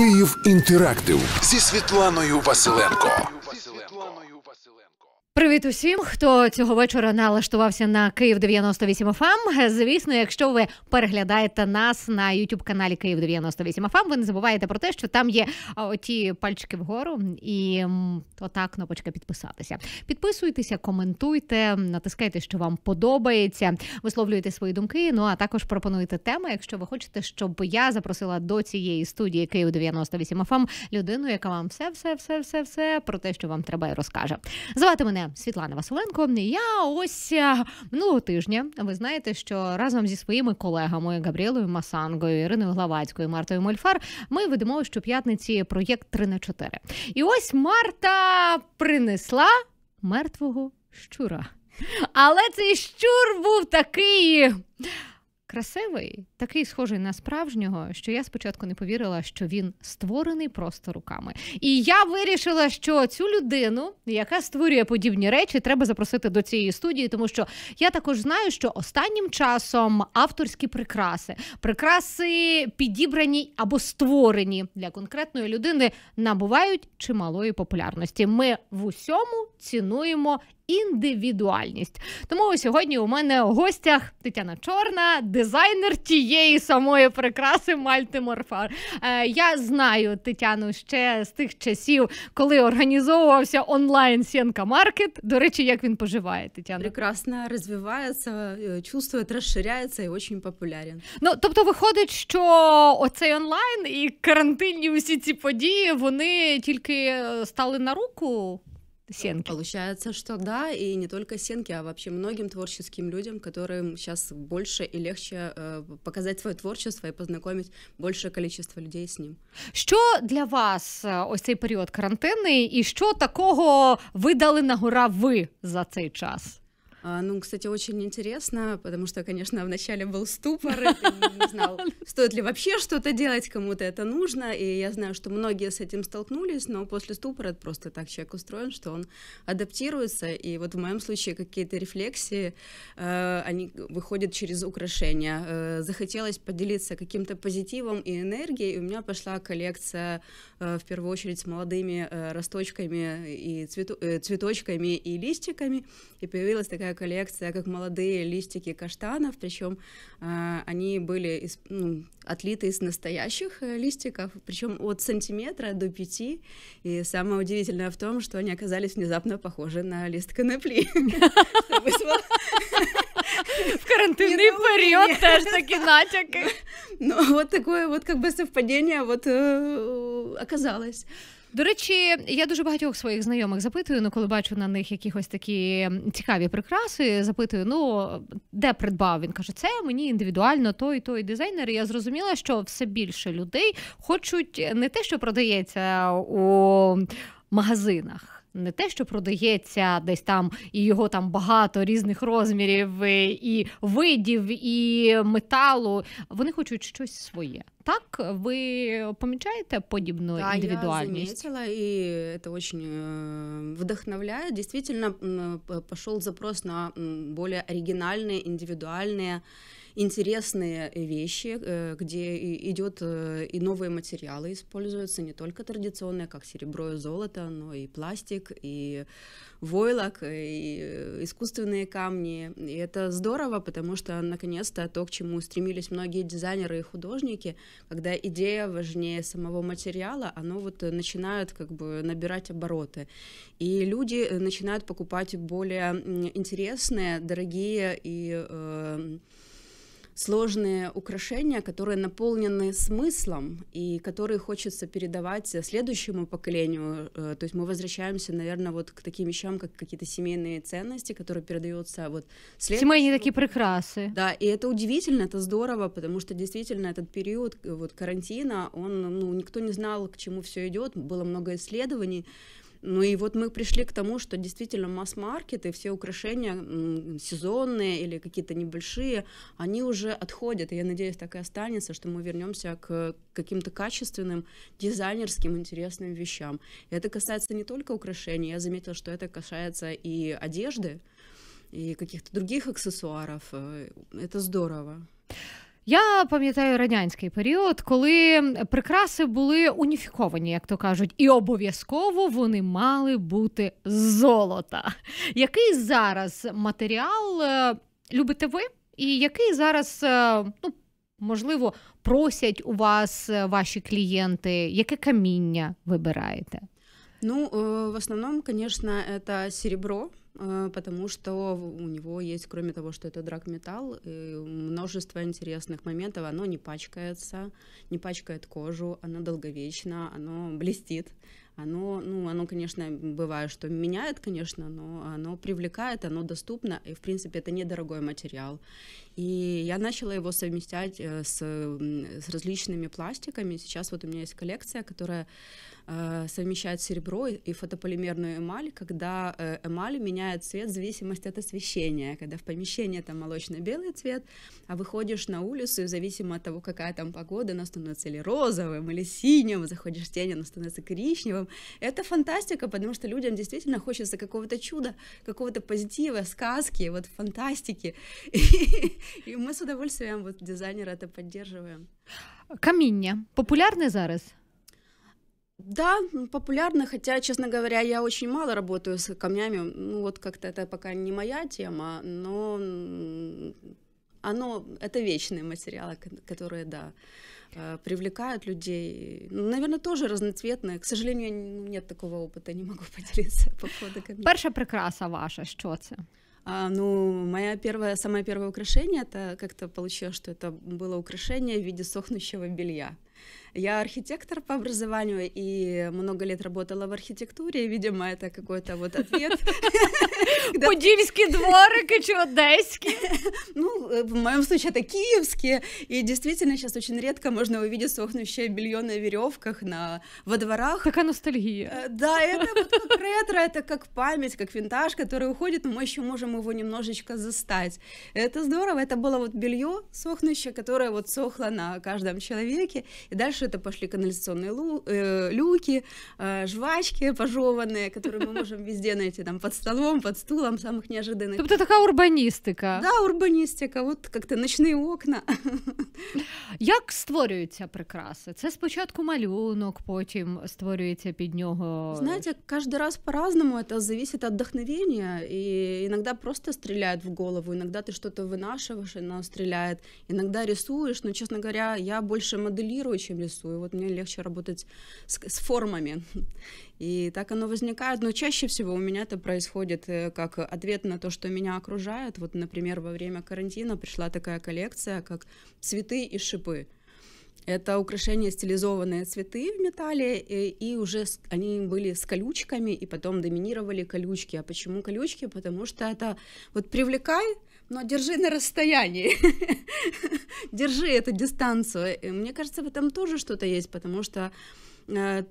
Київ інтерактив зі Світланою Василенко. Привіт усім, хто цього вечора налаштувався на Київ 98 fm Звісно, якщо ви переглядаєте нас на youtube каналі Київ 98 fm ви не забуваєте про те, що там є оті пальчики вгору, і ота кнопочка підписатися. Підписуйтеся, коментуйте, натискайте, що вам подобається, висловлюйте свої думки. Ну а також пропонуйте теми, якщо ви хочете, щоб я запросила до цієї студії Київ 98 fm людину, яка вам все, все, все, все, все про те, що вам треба, і розкаже. Звати мене. Світлана Василенко. Я ось е, минулого тижня. Ви знаєте, що разом зі своїми колегами Габріелою Масангою, Іриною Главацькою, Мартою Мольфар ми ведемо щоп'ятниці проєкт 3 на 4. І ось Марта принесла мертвого щура. Але цей щур був такий красивий такий схожий на справжнього, що я спочатку не повірила, що він створений просто руками. І я вирішила, що цю людину, яка створює подібні речі, треба запросити до цієї студії, тому що я також знаю, що останнім часом авторські прикраси, прикраси підібрані або створені для конкретної людини, набувають чималої популярності. Ми в усьому цінуємо. Індивідуальність тому сьогодні у мене в гостях Тетяна Чорна, дизайнер тієї тієї самої прикраси Мальтиморфар. Е, я знаю Тетяну ще з тих часів, коли організовувався онлайн сенка маркет. До речі, як він поживає Тетяна? Прекрасно розвивається, е, чувствує, розширяється і дуже популярен. Ну тобто, виходить, що оцей онлайн і карантинні усі ці події вони тільки е, стали на руку Э, сенки. Получается, что да, и не только сенки, а вообще многим творческим людям, которым сейчас больше и легче э, показать свое творчество и познакомить большее количество людей с ним. Что для вас ось цей період карантинний, и что такого видали на гора ви за цей час? А, ну, кстати, очень интересно, потому что, конечно, вначале был ступор, не знал, стоит ли вообще что-то делать, кому-то это нужно, и я знаю, что многие с этим столкнулись, но после ступора просто так человек устроен, что он адаптируется, и вот в моем случае какие-то рефлексии, э, они выходят через украшения. Э, захотелось поделиться каким-то позитивом и энергией, и у меня пошла коллекция э, в первую очередь с молодыми э, росточками и цветочками и листиками, и появилась такая целая коллекция, как молодые листики каштанов, причем э, а, они были из, ну, отлиты из настоящих э, листиков, причем от сантиметра до пяти. И самое удивительное в том, что они оказались внезапно похожи на лист конопли. В карантинный период тоже такі натяки. Ну, вот такое вот как бы совпадение вот э, оказалось. До речі, я дуже багатьох своїх знайомих запитую, ну коли бачу на них якісь такі цікаві прикраси, запитую, ну де придбав. Він каже, це мені індивідуально той той дизайнер. І Я зрозуміла, що все більше людей хочуть не те, що продається у магазинах. Не те, що продається десь там, і його там багато різних розмірів, і видів, і металу. Вони хочуть щось своє. Так вы помечаете подобную да, индивидуальность? Я заметила, и это очень э, вдохновляет. Действительно, пошел запрос на более оригинальные, индивидуальные интересные вещи, э, где идет э, и новые материалы используются, не только традиционные, как серебро и золото, но и пластик, и войлок, и искусственные камни. И это здорово, потому что наконец-то то, к чему стремились многие дизайнеры и художники, когда идея важнее самого материала, оно вот э, начинает как бы набирать обороты. И люди э, начинают покупать более интересные, дорогие и э, сложные украшения, которые наполнены смыслом и которые хочется передавать э, следующему поколению. Э, то есть мы возвращаемся, наверное, вот к таким вещам, как какие-то семейные ценности, которые передаются вот следующему. Семейные такие прекрасы. Да, и это удивительно, это здорово, потому что действительно этот период э, вот карантина, он, ну, никто не знал, к чему все идет, было много исследований, ну и вот мы пришли к тому, что действительно масс-маркет и все украшения сезонные или какие-то небольшие, они уже отходят, и я надеюсь, так и останется, что мы вернемся к каким-то качественным, дизайнерским, интересным вещам. И это касается не только украшений, я заметила, что это касается и одежды, и каких-то других аксессуаров. Э, это здорово. Я пам'ятаю радянський період, коли прикраси були уніфіковані, як то кажуть, і обов'язково вони мали бути золота. Який зараз матеріал е, любите ви? І який зараз, е, ну можливо, просять у вас е, ваші клієнти, яке каміння вибираєте? Ну, в основному, звісно, это серебро, Э, потому что у него есть, кроме того, что это драгметалл, э, множество интересных моментов. Оно не пачкается, не пачкает кожу, оно долговечно, оно блестит. Оно, ну, оно, конечно, бывает, что меняет, конечно, но оно привлекает, оно доступно, и, в принципе, это недорогой материал. И я начала его совмещать э, с, с различными пластиками. Сейчас вот у меня есть коллекция, которая э, совмещает серебро и фотополимерную эмаль, когда э, эмаль меняет цвет в зависимости от освещения, когда в помещении там молочно-белый цвет, а выходишь на улицу, и зависимо от того, какая там погода, она становится или розовым, или синим, заходишь в тень, она становится коричневым. Это фантастика, потому что людям действительно хочется какого-то чуда, какого-то позитива, сказки, вот фантастики. І ми з удовольствием вот, дизайнера это поддерживаем. Каміння популярне зараз? Да, популярно, хотя, честно говоря, я очень мало работаю с камнями. Ну, вот как-то это пока не моя тема, но оно, это вечные материалы, которые, да, э, привлекают людей. Ну, наверное, тоже разноцветные. К сожалению, нет такого опыта, не могу поделиться по поводу камней. Первая прекраса ваша, что это? А, ну, моя первая, самое первое украшение, это как-то получилось, что это было украшение в виде сохнущего белья. Я архитектор по образованию и много лет работала в архитектуре, и, видимо, это какой-то вот ответ. Подільські дворики, чи одеські? Ну, э, в моем случае это киевские, и действительно сейчас очень редко можно увидеть сохнущее белье на веревках, на, во дворах. Такая ностальгия. Э, да, это вот как ретро, это как память, как винтаж, который уходит, но мы еще можем его немножечко застать. Это здорово, это было вот белье сохнущее, которое вот сохло на каждом человеке, и дальше дальше это пошли канализационные лу э, люки, э, жвачки пожеванные, которые мы можем везде найти, там, под столом, под стулом, самых неожиданных. Это такая урбанистика. Да, урбанистика. Вот как-то ночные окна. Як створюються прикраси? Це спочатку малюнок, потім створюється під нього. Знаете, каждый раз по-разному, это зависит от вдохновення, и иногда просто стреляет в голову, иногда ты что-то вынашиваешь и воно стреляет, иногда рисуешь, но, честно говоря, я больше моделирую, чем рисую рисую. Вот мне легче работать с, с формами. И так оно возникает. Но чаще всего у меня это происходит э, как ответ на то, что меня окружает. Вот, например, во время карантина пришла такая коллекция, как цветы и шипы. Это украшения, стилизованные цветы в металле, и, э, и уже с, они были с колючками, и потом доминировали колючки. А почему колючки? Потому что это вот привлекай но держи на расстоянии, держи эту дистанцию. И мне кажется, в этом тоже что-то есть, потому что э,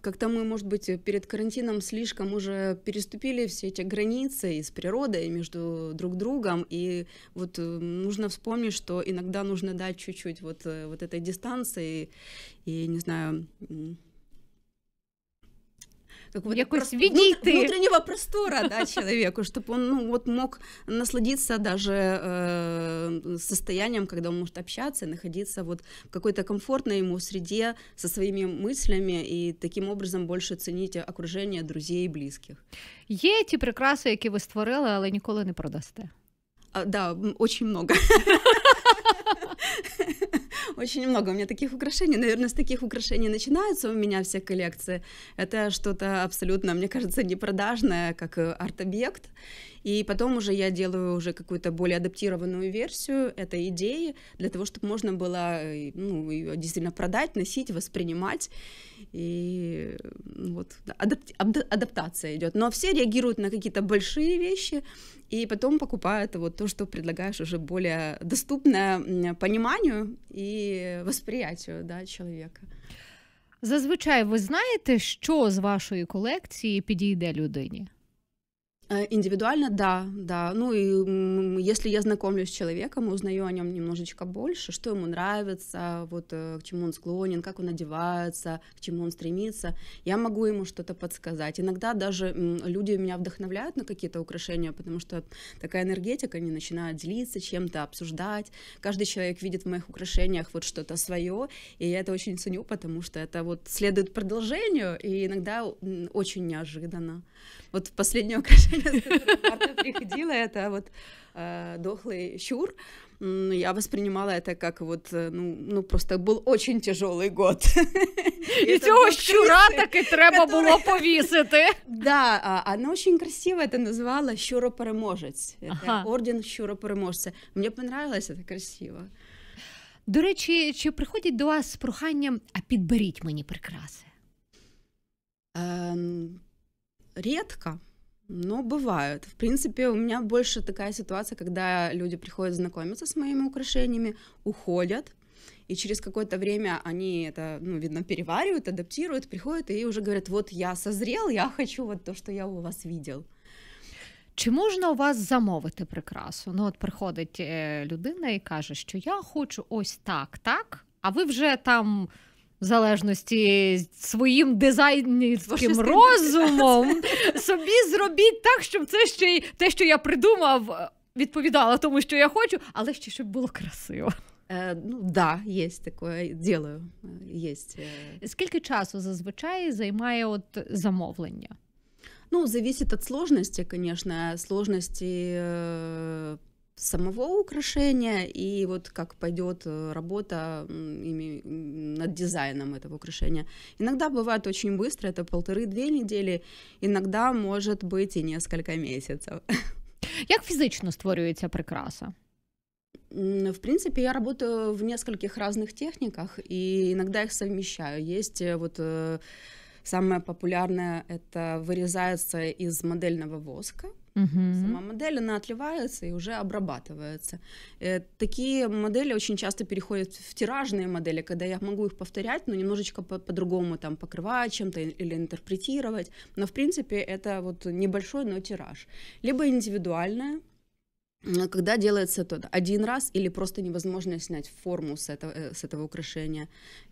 как-то мы, может быть, перед карантином слишком уже переступили все эти границы и с природой, и между друг другом, и вот э, нужно вспомнить, что иногда нужно дать чуть-чуть вот, э, вот этой дистанции, и, не знаю, якось відійти. внутреннего простора да, человеку, чтобы он ну, вот мог насладиться даже э, состоянием, когда он может общаться, находиться вот в какой-то комфортной ему среде со своими мыслями и таким образом больше ценить окружение друзей и близких. Есть эти прикраси, которые вы створили, але никогда не продасте. А, да, очень много. Очень много у меня таких украшений. Наверное, с таких украшений начинаются у меня все коллекции. Это что-то абсолютно, мне кажется, непродажное, как э, арт-объект. И потом уже я делаю уже какую-то более адаптированную версию этой идеи для того, чтобы можно было э, ну, ее действительно продать, носить, воспринимать. И вот адап- адаптация идет. Но все реагируют на какие-то большие вещи и потом покупают вот то, что предлагаешь уже более доступное, понимание пониманию и восприятию да, человека. Зазвичай ви знаєте, що з вашої колекції підійде людині? Э, индивидуально, да, да. Ну и если я знакомлюсь с человеком, узнаю о нем немножечко больше, что ему нравится, вот э, к чему он склонен, как он одевается, к чему он стремится, я могу ему что-то подсказать. Иногда даже люди меня вдохновляют на какие-то украшения, потому что такая энергетика, они начинают делиться чем-то, обсуждать. Каждый человек видит в моих украшениях вот что-то свое, и я это очень ценю, потому что это вот следует продолжению, и иногда очень неожиданно. Вот последнее украшение, приходила, это вот э, дохлый щур. Я воспринимала это как вот, э, ну, ну просто был очень тяжелый год. И цього щура таки треба було повісити. Э? Да, она очень красиво это назвала «Щуропереможець». Это орден щуропереможця. Мне понравилось это красиво. До речі, чи приходять до вас з проханням, а підберіть мені прикраси? Ем, редко, но бывают. В принципе, у меня больше такая ситуация, когда люди приходят знакомиться с моими украшениями, уходят, и через какое-то время они это, ну, видно, переваривают, адаптируют, приходят и уже говорят, вот я созрел, я хочу вот то, что я у вас видел. Чи можна у вас замовити прикрасу? Ну, от приходить людина і каже, що я хочу ось так, так, а ви вже там в залежності своїм дизайнерським розумом собі зробіть так, щоб це ще й те, що я придумав, е, відповідало тому, що я хочу, але ще щоб було красиво. Е, ну да, є таке діло. Е, є. Скільки часу зазвичай займає от замовлення? Ну, зависит от сложности, конечно, сложности самого украшения и вот как пойдет э, работа ими, над дизайном этого украшения. Иногда бывает очень быстро, это полторы-две недели, иногда может быть и несколько місяців. Як фізично створюється прикраса? В принципе, я работаю в нескольких разных техниках, и иногда их совмещаю. Есть э, вот э, самое популярное, это вырезается из модельного воска, Угу. Сама модель, она отливается и уже обрабатывается. Э, такие модели очень часто переходят в тиражные модели, когда я могу их повторять, но немножечко по- по-другому там покрывать чем-то или интерпретировать. Но в принципе это вот небольшой, но тираж. Либо индивидуальная когда делается это один раз или просто невозможно снять форму с этого, э, с этого украшения.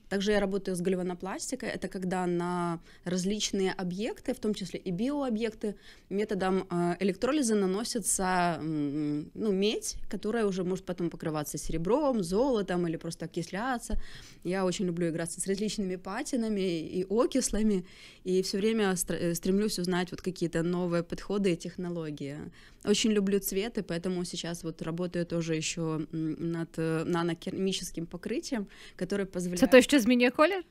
Также я работаю с гальванопластикой. Это когда на различные объекты, в том числе и биообъекты, методом э, электролиза наносится ну, медь, которая уже может потом покрываться серебром, золотом или просто окисляться. Я очень люблю играться с различными патинами и окислами, и все время э, стремлюсь узнать вот какие-то новые подходы и технологии. Очень люблю цветы, поэтому сейчас вот работаю тоже еще над э, нанокермическим покрытием, которое позволяет... Это то, что изменяет колер?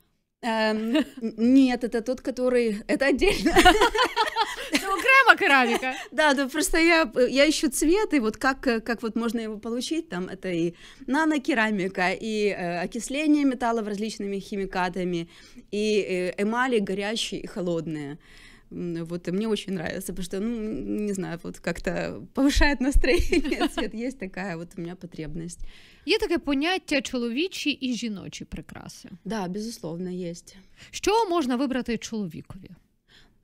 Эм, нет, это тот, который... Это отдельно. Крема керамика. Да, да, просто я, я ищу цвет, и вот как, как вот можно его получить, там это и нанокерамика, и э, окисление металлов различными химикатами, и э, эмали горячие и холодные. Вот, мне очень нравится, потому что, ну, не знаю, вот как-то повышает настроение. Цвет есть такая вот у меня потребность. Є таке поняття чоловічі и жіночі прикраси. Да, безусловно, есть. Що можна вибрати чоловікові?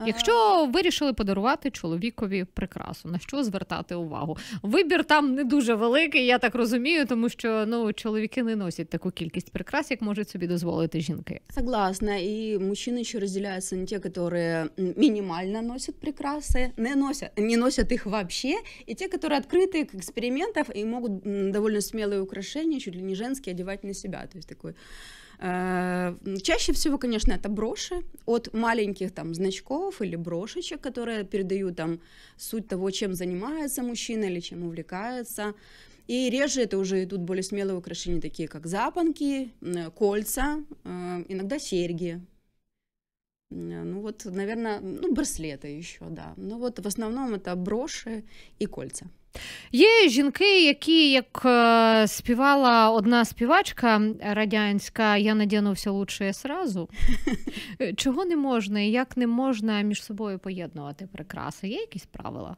Якщо вирішили подарувати чоловікові прикрасу, на що звертати увагу? Вибір там не дуже великий, я так розумію, тому що ну чоловіки не носять таку кількість прикрас, як можуть собі дозволити жінки. Согласна, і мужчини що розділяються на ті, які мінімально носять прикраси, не носять не носять їх взагалі, і ті, які відкриті к експериментам і можуть доволі сміливі украшення, чуть ли не женські, одягати на себе. Тобто такий Э, чаще всего, конечно, это броши от маленьких там значков или брошечек, которые передают там суть того, чем занимается мужчина или чем увлекается. И реже это уже идут более смелые украшения, такие как запонки, кольца, э, иногда серьги. Ну вот, наверное, ну, браслеты еще, да. Но ну вот в основном это броши и кольца. Є жінки, які як е, співала одна співачка радянська, я надягнувся лучше сразу. Е, чого не можна і як не можна між собою поєднувати прикраси? Є якісь правила?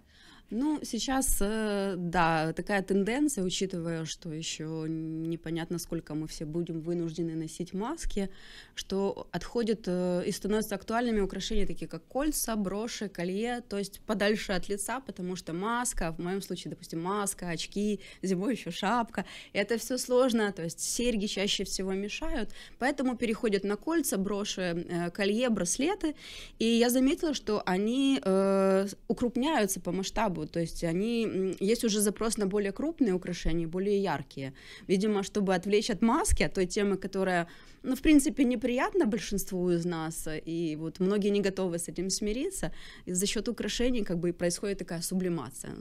Ну, сейчас, э, да, такая тенденция, учитывая, что еще непонятно, сколько мы все будем вынуждены носить маски, что отходят э, и становятся актуальными украшения, такие как кольца, броши, колье, то есть подальше от лица, потому что маска, в моем случае, допустим, маска, очки, зимой еще шапка, это все сложно, то есть серьги чаще всего мешают, поэтому переходят на кольца, броши, э, колье, браслеты, и я заметила, что они э, укрупняются по масштабу, вот, то есть они, есть уже запрос на более крупные украшения, более яркие, видимо, чтобы отвлечь от маски, от той темы, которая, ну, в принципе, неприятна большинству из нас, и вот многие не готовы с этим смириться, и за счет украшений как бы и происходит такая сублимация.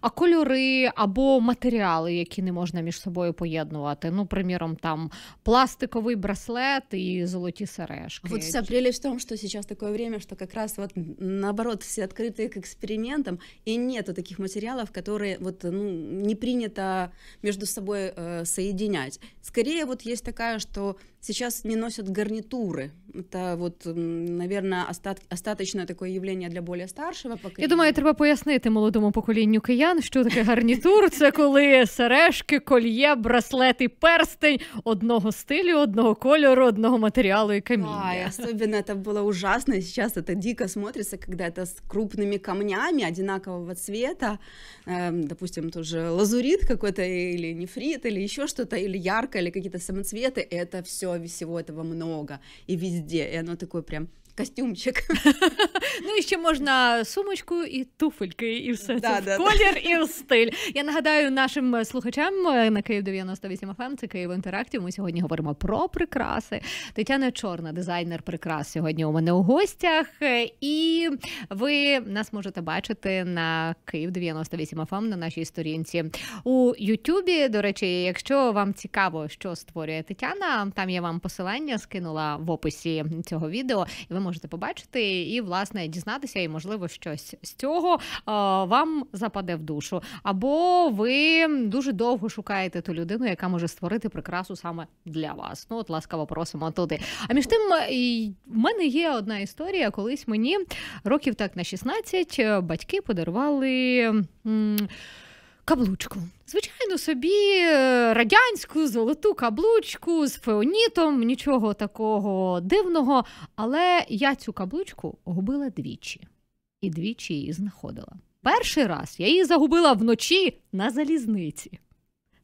А кольори або матеріали, які не можна між собою поєднувати. Ну, приміром, там пластиковий браслет и золоті сережки. Вот вся прелесть в том, что сейчас такое время, что как раз вот наоборот все открыты к экспериментам, и нету таких материалов, которые вот ну, не принято между собой э, соединять. Скорее вот есть такая, что сейчас не носят гарнитуры. Это вот, наверное, остат... остаточне таке явлення для более старшего поколения. Я думаю, треба пояснити молодому поколінню киян, що таке гарнітур. Це коли сережки, кольє, браслети, перстень одного стилю, одного кольору, одного матеріалу і каміння. А, особливо це було ужасно. Сейчас це дико смотрится, когда это с крупными камнями одинакового цвета, эм, допустим, тоже лазурит какой-то, или нефрит, или еще что-то, или ярко, или какие-то самоцветы. Это все еще всего этого много и везде. И оно такое прям Костюмчик. Ну і ще можна сумочку і туфельки, і все да, це да, в колір да. і в стиль. Я нагадаю нашим слухачам е, на Київ 98 FM, ем, це Київ Інтерактів. Ми сьогодні говоримо про прикраси. Тетяна Чорна, дизайнер прикрас, сьогодні у мене у гостях. Е, і ви нас можете бачити на Київ 98 FM ем, на нашій сторінці у Ютубі. До речі, якщо вам цікаво, що створює Тетяна, там я вам посилання скинула в описі цього відео. І ви можете побачити і власне дізнатися, і можливо щось з цього вам западе в душу. Або ви дуже довго шукаєте ту людину, яка може створити прикрасу саме для вас. Ну от ласкаво просимо туди. А між тим е, в мене є одна історія, колись мені років так на 16 е, батьки подарували м- каблучку. Звичайно, собі е, радянську золоту каблучку з феонітом, нічого такого дивного. Але я цю каблучку губила двічі, і двічі її знаходила. Перший раз я її загубила вночі на залізниці.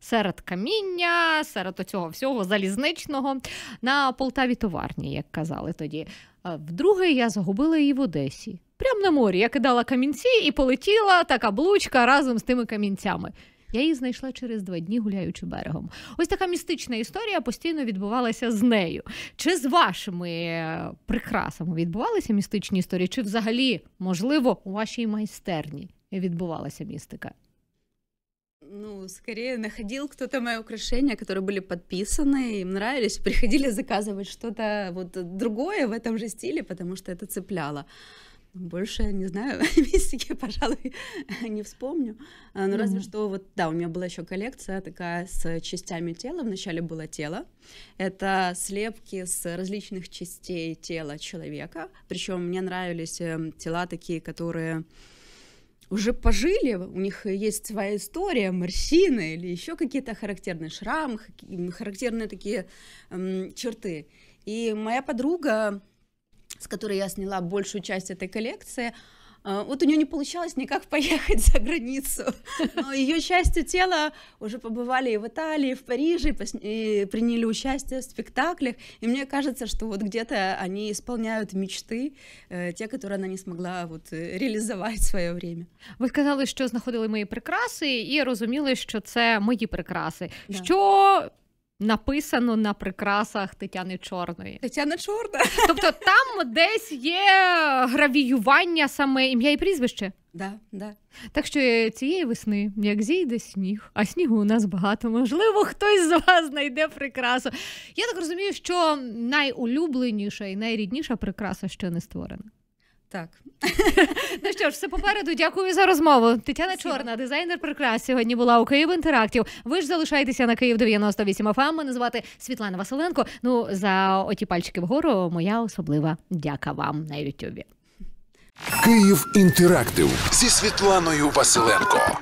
Серед каміння, серед оцього всього залізничного на Полтаві товарні, як казали тоді. Вдруге, я загубила її в Одесі. Прямо на морі я кидала камінці і полетіла та каблучка разом з тими камінцями. Я її знайшла через два дні, гуляючи берегом. Ось така містична історія постійно відбувалася з нею. Чи з вашими е, прикрасами відбувалися містичні історії? Чи взагалі, можливо, у вашій майстерні відбувалася містика? Ну, скорее находил кто-то мои украшения, которые были подписаны, им нравились, приходили заказывать что-то вот другое в этом же стиле, потому что это цепляло. Больше не знаю, мистики, пожалуй, не вспомню. А, Но ну, разве что вот, да, у меня была еще коллекция такая с частями тела. Вначале было тело. Это слепки с различных частей тела человека. Причем мне нравились эм, тела такие, которые уже пожили, у них есть своя история, морщины или еще какие-то характерные шрамы, характерные такие эм, черты. И моя подруга с которой я сняла большую часть этой коллекции, а, вот у нее не получалось никак поехать за границу. Но ее части тела уже побывали и в Италии, и в Париже, и приняли участие в спектаклях. И мне кажется, что вот где-то они исполняют мечты, э, те, которые она не смогла вот э, реализовать в своє время. Вы сказали, что знаходили мои прекрасы, и розуміли, что это мої прикраси. Да. Что? написано на прикрасах Тетяни Чорної. Тетяна Чорна. Тобто там десь є гравіювання саме ім'я і прізвище. Да, да. Так що цієї весни, як зійде сніг, а снігу у нас багато, можливо, хтось з вас знайде прикрасу. Я так розумію, що найулюбленіша і найрідніша прикраса ще не створена. Так. Ну що ж, все попереду. Дякую за розмову. Тетяна Чорна, дизайнер прикрас, сьогодні була у Київ Інтерактів. Ви ж залишаєтеся на Київ 98 FM. Ем. Мене звати Світлана Василенко. Ну, за оті пальчики вгору моя особлива дяка вам на Ютубі. Київ Інтерактив зі Світланою Василенко.